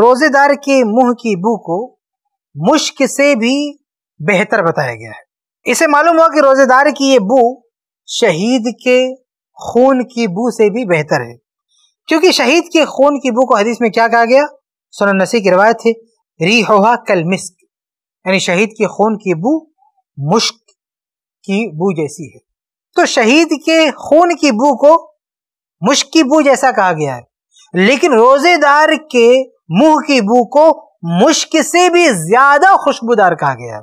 रोजेदार के मुंह की बू को मुश्क से भी बेहतर बताया गया है इसे मालूम हुआ कि रोजेदार की ये बू शहीद के खून की बू से भी बेहतर है क्योंकि शहीद के खून की बू को हदीस में क्या कहा गया सुन नसी की रवायत है री होहा कल मिस्क यानी शहीद के खून की बू मुश्क की बू जैसी है तो शहीद के खून की बू को मुश्क की बू जैसा कहा गया है लेकिन रोजेदार के मुंह की बू को मुश्क से भी ज्यादा खुशबूदार कहा गया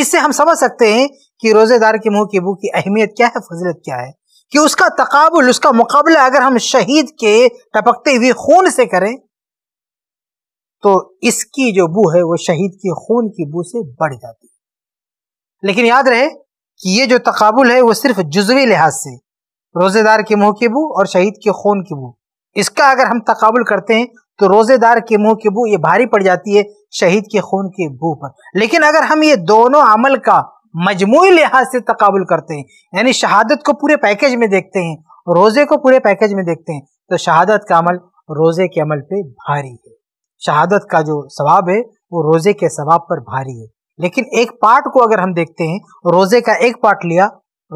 इससे हम समझ सकते हैं कि रोजेदार के मुंह की बू की अहमियत क्या है फजलत क्या है कि उसका तकाबुल उसका मुकाबला अगर हम शहीद के टपकते हुए खून से करें तो इसकी जो बू है वो शहीद के खून की बू से बढ़ जाती है लेकिन याद रहे कि ये जो तकाबुल है वो सिर्फ जुजवी लिहाज से रोजेदार के मुंह की बू और शहीद के खून की बू इसका अगर हम तकाबुल करते हैं तो रोजेदार के मुंह की बू ये भारी पड़ जाती है शहीद के खून की बू पर लेकिन अगर हम ये दोनों अमल का मजमू लिहाज से तकबुल करते हैं यानी शहादत को पूरे पैकेज में देखते हैं रोजे को पूरे पैकेज में देखते हैं तो शहादत का अमल रोजे के अमल पे भारी है शहादत का जो सवाब है वो रोजे के सवाब पर भारी है लेकिन एक पार्ट को अगर हम देखते हैं रोजे का एक पार्ट लिया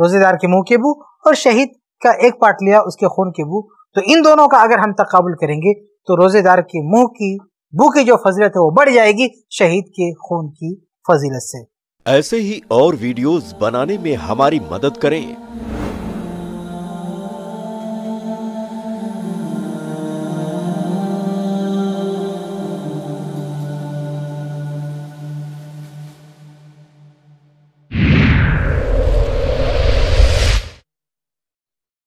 रोजेदार के मुंह के बू और शहीद का एक पार्ट लिया उसके खून के बू तो इन दोनों का अगर हम तकबुल करेंगे तो रोजेदार के मुंह की बू की जो फजीलत है वो बढ़ जाएगी शहीद के खून की फजीलत से ऐसे ही और वीडियोस बनाने में हमारी मदद करें